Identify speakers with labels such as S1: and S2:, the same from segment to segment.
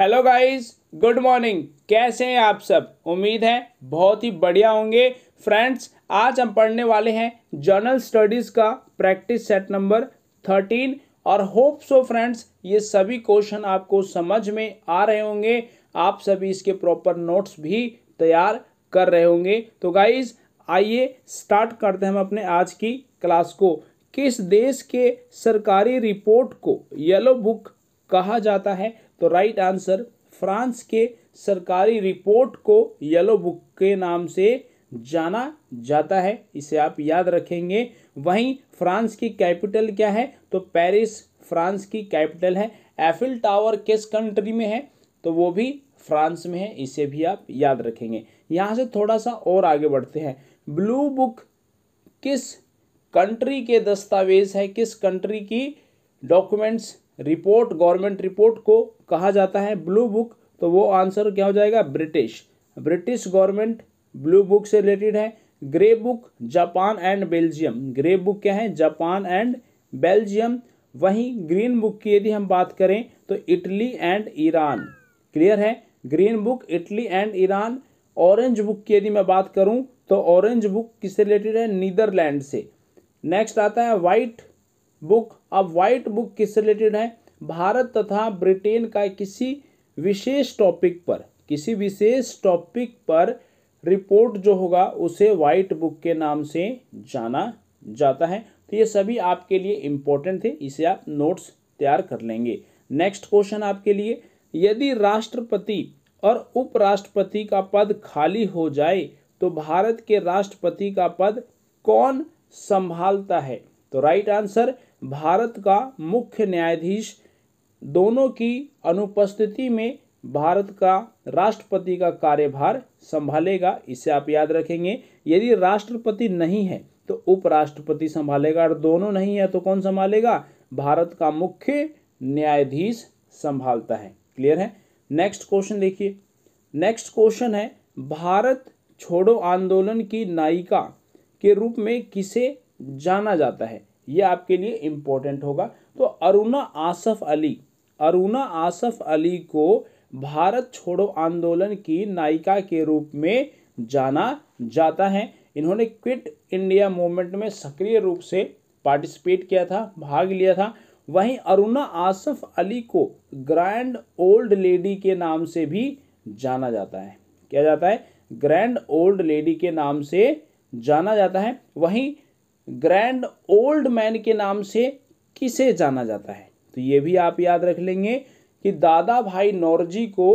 S1: hello guys good morning कैसे हैं आप सब उम्मीद है बहुत ही बढ़िया होंगे फ्रेंड्स आज हम पढ़ने वाले हैं जर्नल स्टडीज़ का प्रैक्टिस सेट नंबर थर्टीन और होप सो फ्रेंड्स ये सभी क्वेश्चन आपको समझ में आ रहे होंगे आप सभी इसके प्रॉपर नोट्स भी तैयार कर रहे होंगे तो गाइज आइए स्टार्ट करते हैं हम अपने आज की क्लास को किस देश के सरकारी रिपोर्ट को येलो बुक कहा जाता है तो राइट आंसर फ्रांस के सरकारी रिपोर्ट को येलो बुक के नाम से जाना जाता है इसे आप याद रखेंगे वहीं फ्रांस की कैपिटल क्या है तो पेरिस फ्रांस की कैपिटल है एफिल टावर किस कंट्री में है तो वो भी फ्रांस में है इसे भी आप याद रखेंगे यहाँ से थोड़ा सा और आगे बढ़ते हैं ब्लू बुक किस कंट्री के दस्तावेज है किस कंट्री की डॉक्यूमेंट्स रिपोर्ट गवर्नमेंट रिपोर्ट को कहा जाता है ब्लू बुक तो वो आंसर क्या हो जाएगा British British government blue book से रिलेटेड है grey book Japan and Belgium grey book क्या है जापान एंड बेल्जियम वहीं ग्रीन बुक की यदि हम बात करें तो इटली एंड ईरान क्लियर है green book Italy and Iran orange book की यदि मैं बात करूं तो ऑरेंज बुक किससे रिलेटेड है नीदरलैंड से नेक्स्ट आता है वाइट बुक अब वाइट बुक किस रिलेटेड है भारत तथा ब्रिटेन का किसी विशेष टॉपिक पर किसी विशेष टॉपिक पर रिपोर्ट जो होगा उसे वाइट बुक के नाम से जाना जाता है तो ये सभी आपके लिए इम्पोर्टेंट थे इसे आप नोट्स तैयार कर लेंगे नेक्स्ट क्वेश्चन आपके लिए यदि राष्ट्रपति और उपराष्ट्रपति का पद खाली हो जाए तो भारत के राष्ट्रपति का पद कौन संभालता है तो राइट आंसर भारत का मुख्य न्यायाधीश दोनों की अनुपस्थिति में भारत का राष्ट्रपति का कार्यभार संभालेगा इसे आप याद रखेंगे यदि राष्ट्रपति नहीं है तो उपराष्ट्रपति संभालेगा और दोनों नहीं है तो कौन संभालेगा भारत का मुख्य न्यायाधीश संभालता है क्लियर है नेक्स्ट क्वेश्चन देखिए नेक्स्ट क्वेश्चन है भारत छोड़ो आंदोलन की नायिका के रूप में किसे जाना जाता है ये आपके लिए इम्पोर्टेंट होगा तो अरुणा आसफ अली अरुणा आसफ अली को भारत छोड़ो आंदोलन की नायिका के रूप में जाना जाता है इन्होंने क्विट इंडिया मूवमेंट में सक्रिय रूप से पार्टिसिपेट किया था भाग लिया था वहीं अरुणा आसफ अली को ग्रैंड ओल्ड लेडी के नाम से भी जाना जाता है क्या जाता है ग्रैंड ओल्ड लेडी के नाम से जाना जाता है वहीं ग्रैंड ओल्ड मैन के नाम से किसे जाना जाता है तो ये भी आप याद रख लेंगे कि दादा भाई नौरजी को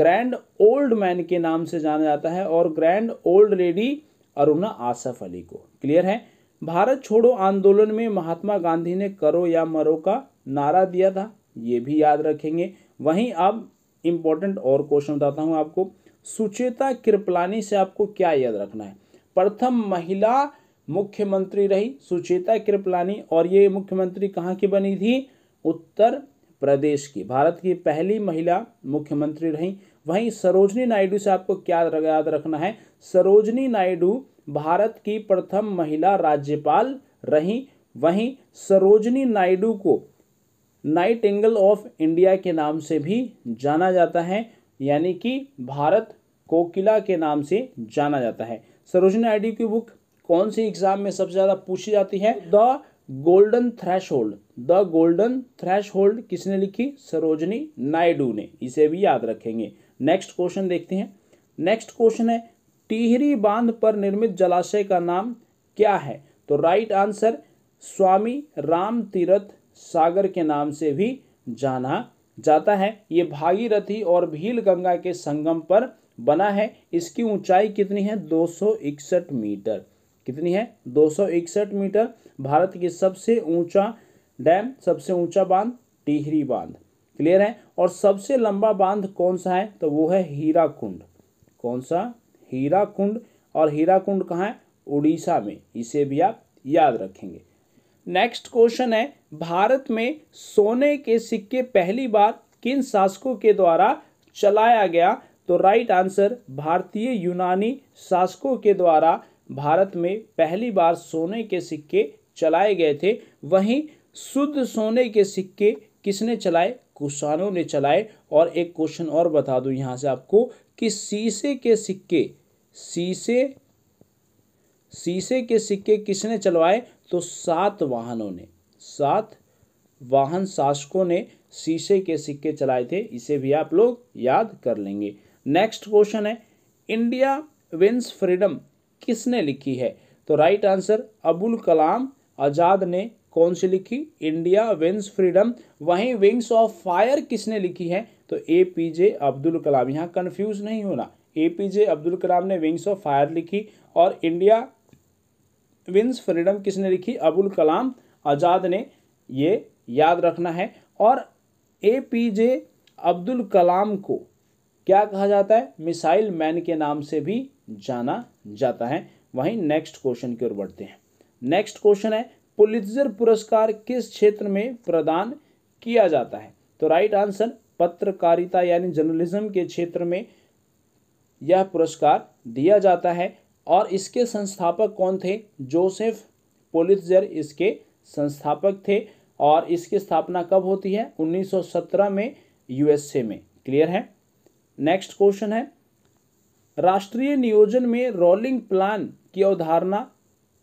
S1: ग्रैंड ओल्ड मैन के नाम से जाना जाता है और grand old lady Aruna Asaf Ali को क्लियर है भारत छोड़ो आंदोलन में महात्मा गांधी ने करो या मरो का नारा दिया था ये भी याद रखेंगे वहीं अब इम्पोर्टेंट और क्वेश्चन बताता हूँ आपको सुचेता कृपलानी से आपको क्या याद रखना है प्रथम महिला मुख्यमंत्री रही सुचेता कृपलानी और ये मुख्यमंत्री कहाँ की बनी थी उत्तर प्रदेश की भारत की पहली महिला मुख्यमंत्री रहीं वहीं सरोजनी नायडू से आपको क्या याद रखना है सरोजनी नायडू भारत की प्रथम महिला राज्यपाल रहीं वहीं सरोजनी नायडू को नाइट एंगल ऑफ इंडिया के नाम से भी जाना जाता है यानी कि भारत कोकिला के नाम से जाना जाता है सरोजनी नायडू की बुक कौन सी एग्जाम में सबसे ज़्यादा पूछी जाती है the golden threshold the golden threshold किसने लिखी सरोजनी नायडू ने इसे भी याद रखेंगे नेक्स्ट क्वेश्चन देखते हैं नेक्स्ट क्वेश्चन है टिहरी बांध पर निर्मित जलाशय का नाम क्या है तो राइट आंसर स्वामी राम तीर्थ सागर के नाम से भी जाना जाता है ये भागीरथी और भील गंगा के संगम पर बना है इसकी ऊंचाई कितनी है दो मीटर कितनी है दो मीटर भारत के सबसे ऊंचा डैम सबसे ऊंचा बांध टिहरी बांध क्लियर है और सबसे लंबा बांध कौन सा है तो वो है हीरा कुंड कौन सा हीरा कुंड और हीरा कुंड कहाँ है उड़ीसा में इसे भी आप याद रखेंगे नेक्स्ट क्वेश्चन है भारत में सोने के सिक्के पहली बार किन शासकों के द्वारा चलाया गया तो राइट आंसर भारतीय यूनानी शासकों के द्वारा भारत में पहली बार सोने के सिक्के चलाए गए थे वहीं शुद्ध सोने के सिक्के किसने चलाए कुशानों ने चलाए और एक क्वेश्चन और बता दूं यहाँ से आपको कि शीशे के सिक्के शीशे शीशे के सिक्के किसने चलवाए तो सात वाहनों ने सात वाहन शासकों ने शीशे के सिक्के चलाए थे इसे भी आप लोग याद कर लेंगे नेक्स्ट क्वेश्चन है इंडिया विंस फ्रीडम किसने लिखी है तो राइट आंसर अबुल कलाम आज़ाद ने कौन सी लिखी इंडिया विंग्स फ्रीडम वहीं विंग्स ऑफ फायर किसने लिखी है तो ए पी जे अब्दुल कलाम यहाँ कन्फ्यूज़ नहीं होना ए पी जे अब्दुल कलाम ने विंग्स ऑफ फायर लिखी और इंडिया विंग्स फ्रीडम किसने लिखी अबुल कलाम आज़ाद ने ये याद रखना है और ए पी जे अब्दुल कलाम को क्या कहा जाता है मिसाइल मैन के नाम से भी जाना जाता है वहीं नेक्स्ट क्वेश्चन की ओर बढ़ते हैं नेक्स्ट क्वेश्चन है पुलित्जर पुरस्कार किस क्षेत्र में प्रदान किया जाता है तो राइट आंसर पत्रकारिता यानी जर्नलिज्म के क्षेत्र में यह पुरस्कार दिया जाता है और इसके संस्थापक कौन थे जोसेफ पोलित्जर इसके संस्थापक थे और इसकी स्थापना कब होती है 1917 में यूएसए में क्लियर है नेक्स्ट क्वेश्चन है राष्ट्रीय नियोजन में रोलिंग प्लान की अवधारणा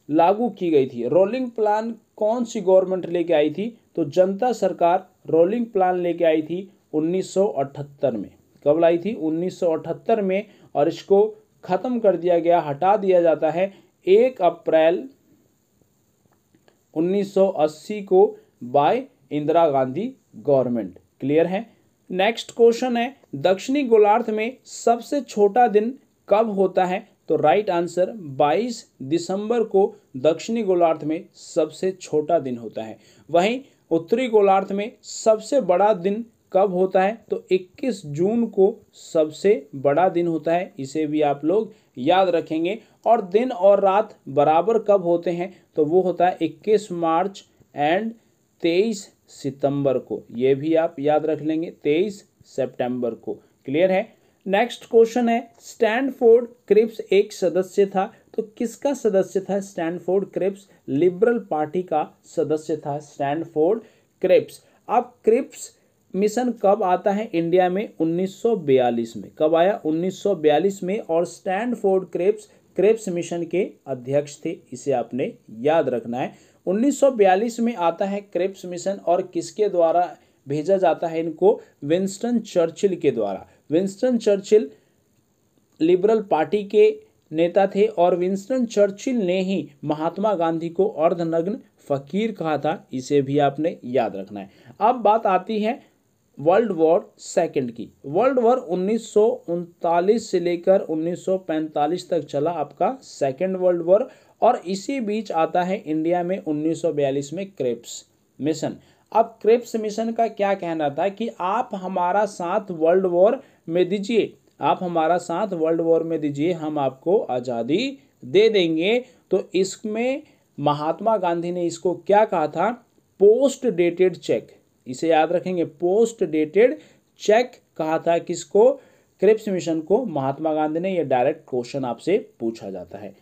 S1: लागू की गई थी रोलिंग प्लान कौन सी गवर्नमेंट लेके आई थी तो जनता सरकार रोलिंग प्लान लेके आई थी 1978 में कब लाई थी 1978 में और इसको ख़त्म कर दिया गया हटा दिया जाता है एक अप्रैल 1980 को by Indira Gandhi government clear है नेक्स्ट क्वेश्चन है दक्षिणी गोलार्ध में सबसे छोटा दिन कब होता है तो राइट आंसर 22 दिसंबर को दक्षिणी गोलार्ध में सबसे छोटा दिन होता है वहीं उत्तरी गोलार्ध में सबसे बड़ा दिन कब होता है तो 21 जून को सबसे बड़ा दिन होता है इसे भी आप लोग याद रखेंगे और दिन और रात बराबर कब होते हैं तो वो होता है 21 मार्च एंड 23 सितंबर को ये भी आप याद रख लेंगे 23 सितंबर को क्लियर है नेक्स्ट क्वेश्चन है स्टैंडफोर्ड क्रिप्स एक सदस्य था तो किसका सदस्य था स्टैंडफोर्ड क्रिप्स लिबरल पार्टी का सदस्य था स्टैंडफोर्ड क्रिप्स अब क्रिप्स मिशन कब आता है इंडिया में 1942 में कब आया 1942 में और स्टैंडफोर्ड क्रिप्स क्रिप्स मिशन के अध्यक्ष थे इसे आपने याद रखना है 1942 में आता है क्रिप्स मिशन और किसके द्वारा भेजा जाता है इनको विंस्टन चर्चिल के द्वारा विंस्टन चर्चिल लिबरल पार्टी के नेता थे और विंस्टन चर्चिल ने ही महात्मा गांधी को अर्धनग्न फकीर कहा था इसे भी आपने याद रखना है अब बात आती है वर्ल्ड वॉर सेकेंड की वर्ल्ड वॉर उन्नीस से लेकर 1945 तक चला आपका सेकेंड वर्ल्ड वॉर और इसी बीच आता है इंडिया में 1942 में क्रेप्स मिशन अब क्रेप्स मिशन का क्या कहना था कि आप हमारा साथ वर्ल्ड वॉर में दीजिए आप हमारा साथ वर्ल्ड वॉर में दीजिए हम आपको आज़ादी दे देंगे तो इसमें महात्मा गांधी ने इसको क्या कहा था पोस्ट डेटेड चेक इसे याद रखेंगे पोस्ट डेटेड चेक कहा था किसको क्रिप्स मिशन को महात्मा गांधी ने यह डायरेक्ट क्वेश्चन आपसे पूछा जाता है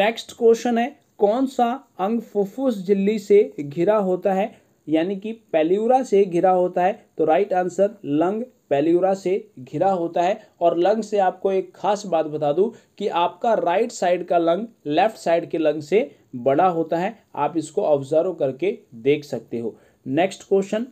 S1: नेक्स्ट क्वेश्चन है कौन सा अंग फुफ्फुस झिल्ली से घिरा होता है यानी कि पेल्यूरा से घिरा होता है तो राइट आंसर लंग पेल्यूरा से घिरा होता है और लंग से आपको एक खास बात बता दूं कि आपका राइट साइड का लंग लेफ्ट साइड के लंग से बड़ा होता है आप इसको ऑब्जर्व करके देख सकते हो नेक्स्ट क्वेश्चन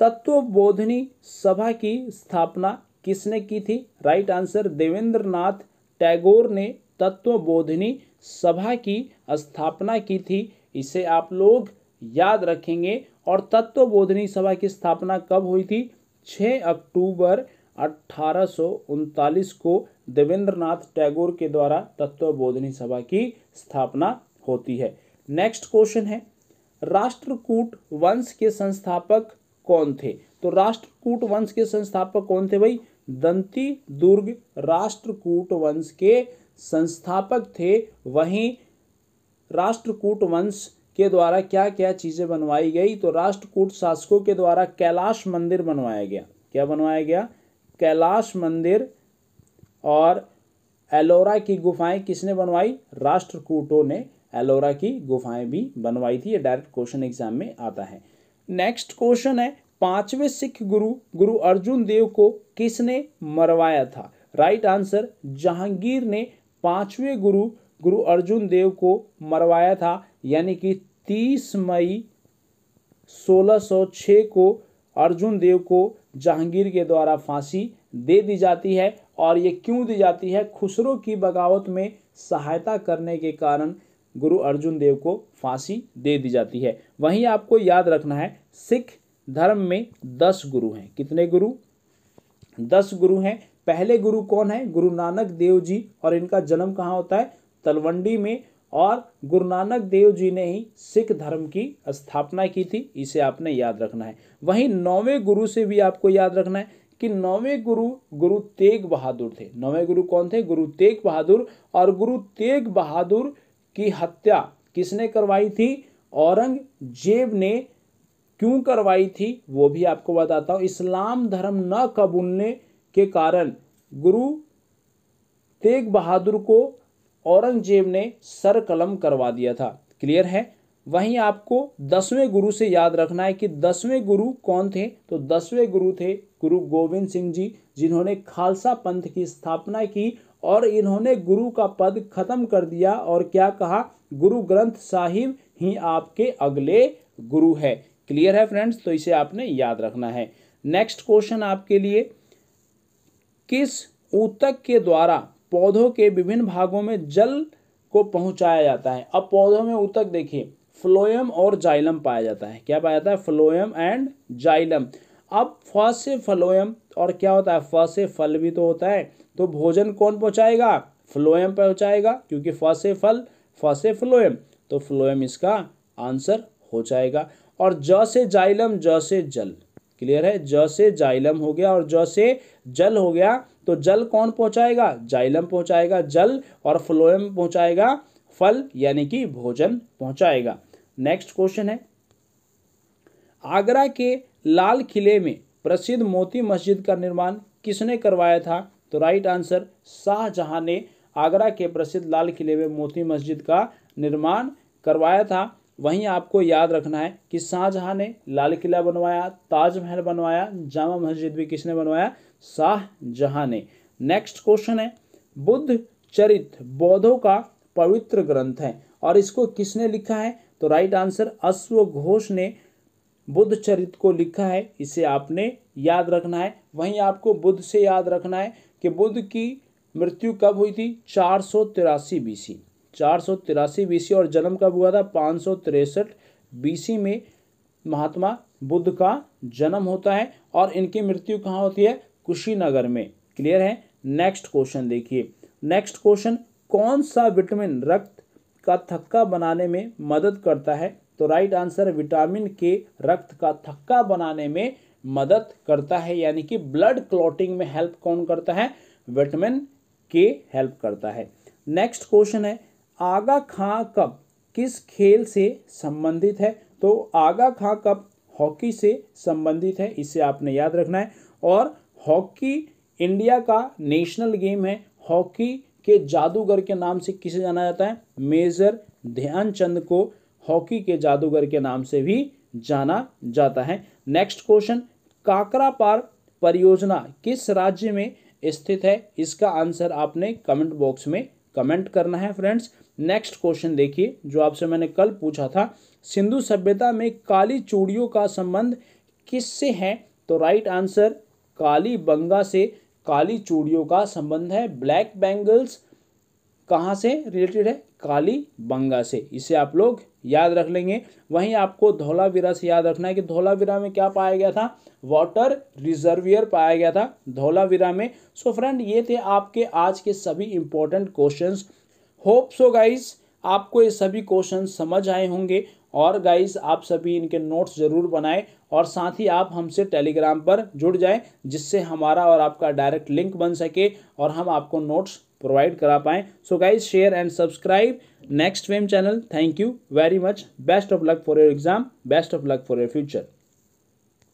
S1: तत्व बोधनी सभा की स्थापना किसने की थी राइट आंसर देवेंद्र नाथ टैगोर ने तत्व बोधनी सभा की स्थापना की थी इसे आप लोग याद रखेंगे और तत्व बोधनी सभा की स्थापना कब हुई थी 6 अक्टूबर अठारह को देवेंद्र नाथ टैगोर के द्वारा तत्वबोधनी सभा की स्थापना होती है नेक्स्ट क्वेश्चन है राष्ट्रकूट वंश के संस्थापक कौन थे तो राष्ट्रकूट वंश के संस्थापक कौन थे भाई दंती दुर्ग राष्ट्रकूट वंश के संस्थापक थे वहीं राष्ट्रकूट वंश के द्वारा क्या क्या चीज़ें बनवाई गई तो राष्ट्रकूट शासकों के द्वारा कैलाश मंदिर बनवाया गया क्या बनवाया गया कैलाश मंदिर और एलोरा की गुफाएं किसने बनवाई राष्ट्रकूटों ने एलोरा की गुफाएं भी बनवाई थी ये डायरेक्ट क्वेश्चन एग्जाम में आता है नेक्स्ट क्वेश्चन है पांचवें सिख गुरु गुरु अर्जुन देव को किसने मरवाया था राइट right आंसर जहांगीर ने पांचवें गुरु गुरु अर्जुन देव को मरवाया था यानी कि 30 मई 1606 को अर्जुन देव को जहांगीर के द्वारा फांसी दे दी जाती है और ये क्यों दी जाती है खुसरो की बगावत में सहायता करने के कारण गुरु अर्जुन देव को फांसी दे दी जाती है वहीं आपको याद रखना है सिख धर्म में दस गुरु हैं कितने गुरु दस गुरु हैं पहले गुरु कौन है गुरु नानक देव जी और इनका जन्म कहाँ होता है तलवंडी में और गुरु नानक देव जी ने ही सिख धर्म की स्थापना की थी इसे आपने याद रखना है वहीं नौवें गुरु से भी आपको याद रखना है कि नौवें गुरु गुरु तेग बहादुर थे नौवें गुरु कौन थे गुरु तेग बहादुर और गुरु तेग बहादुर की हत्या किसने करवाई थी औरंगजेब ने क्यों करवाई थी वो भी आपको बताता हूँ इस्लाम धर्म न कबूलने के कारण गुरु तेग बहादुर को औरंगजेब ने सर कलम करवा दिया था क्लियर है वहीं आपको दसवें गुरु से याद रखना है कि दसवें गुरु कौन थे तो दसवें गुरु थे गुरु गोविंद सिंह जी जिन्होंने खालसा पंथ की स्थापना की और इन्होंने गुरु का पद खत्म कर दिया और क्या कहा गुरु ग्रंथ साहिब ही आपके अगले गुरु है क्लियर है फ्रेंड्स तो इसे आपने याद रखना है नेक्स्ट क्वेश्चन आपके लिए किस ऊतक के द्वारा पौधों के विभिन्न भागों में जल को पहुंचाया जाता है अब पौधों में उतक देखिए फ्लोयम और जाइलम पाया जाता है क्या पाया जाता है फ्लोयम एंड जाइलम अब फ से फ्लोयम और क्या होता है फसे से फल भी तो होता है तो भोजन कौन पहुंचाएगा फ्लोएम पहुंचाएगा क्योंकि फसे से फल फसे से फ्लोएम तो फ्लोएम इसका आंसर हो जाएगा और ज से जाइलम ज से जल क्लियर है ज से जाइलम हो गया और ज से जल हो गया तो जल कौन पहुंचाएगा जाइलम पहुंचाएगा जल और फ्लोएम पहुंचाएगा फल यानी कि भोजन पहुंचाएगा नेक्स्ट क्वेश्चन है आगरा के लाल किले में प्रसिद्ध मोती मस्जिद का निर्माण किसने करवाया था तो राइट आंसर शाहजहां ने आगरा के प्रसिद्ध लाल किले में मोती मस्जिद का निर्माण करवाया था वहीं आपको याद रखना है कि शाहजहाँ ने लाल किला बनवाया ताजमहल बनवाया जामा मस्जिद भी किसने बनवाया शाहजहाँ ने नेक्स्ट क्वेश्चन है बुद्ध चरित बौद्धों का पवित्र ग्रंथ है और इसको किसने लिखा है तो राइट आंसर अश्व घोष ने बुद्ध चरित को लिखा है इसे आपने याद रखना है वहीं आपको बुद्ध से याद रखना है कि बुद्ध की मृत्यु कब हुई थी चार सौ तिरासी बीसी चार सौ तिरासी बीसी और जन्म कब हुआ था पाँच सौ तिरसठ में महात्मा बुद्ध का जन्म होता है और इनकी मृत्यु कहाँ होती है कुशीनगर में क्लियर है नेक्स्ट क्वेश्चन देखिए नेक्स्ट क्वेश्चन कौन सा विटामिन रक्त का थक्का बनाने में मदद करता है तो राइट आंसर विटामिन के रक्त का थक्का बनाने में मदद करता है यानी कि ब्लड क्लॉटिंग में हेल्प कौन करता है विटामिन के हेल्प करता है नेक्स्ट क्वेश्चन है आगा खां कप किस खेल से संबंधित है तो आगा खां कप हॉकी से संबंधित है इसे आपने याद रखना है और हॉकी इंडिया का नेशनल गेम है हॉकी के जादूगर के नाम से किसे जाना जाता है मेजर ध्यानचंद को हॉकी के जादूगर के नाम से भी जाना जाता है नेक्स्ट क्वेश्चन काकरा पार परियोजना किस राज्य में स्थित है इसका आंसर आपने कमेंट बॉक्स में कमेंट करना है फ्रेंड्स नेक्स्ट क्वेश्चन देखिए जो आपसे मैंने कल पूछा था सिंधु सभ्यता में काली चूड़ियों का संबंध किससे है तो राइट आंसर काली बंगा से काली चूड़ियों का संबंध है ब्लैक बैंगल्स कहाँ से रिलेटेड है काली बंगा से इसे आप लोग याद रख लेंगे वहीं आपको धौलावीरा से याद रखना है कि धौलावीरा में क्या पाया गया था वाटर रिजर्वियर पाया गया था धौलावीरा में सो so फ्रेंड ये थे आपके आज के सभी important questions hope so guys आपको ये सभी क्वेश्चन समझ आए होंगे और गाइस आप सभी इनके नोट्स ज़रूर बनाएं और साथ ही आप हमसे टेलीग्राम पर जुड़ जाएं जिससे हमारा और आपका डायरेक्ट लिंक बन सके और हम आपको नोट्स प्रोवाइड करा पाएँ so guys share and subscribe next वेम channel thank you very much best of luck for your exam best of luck for your future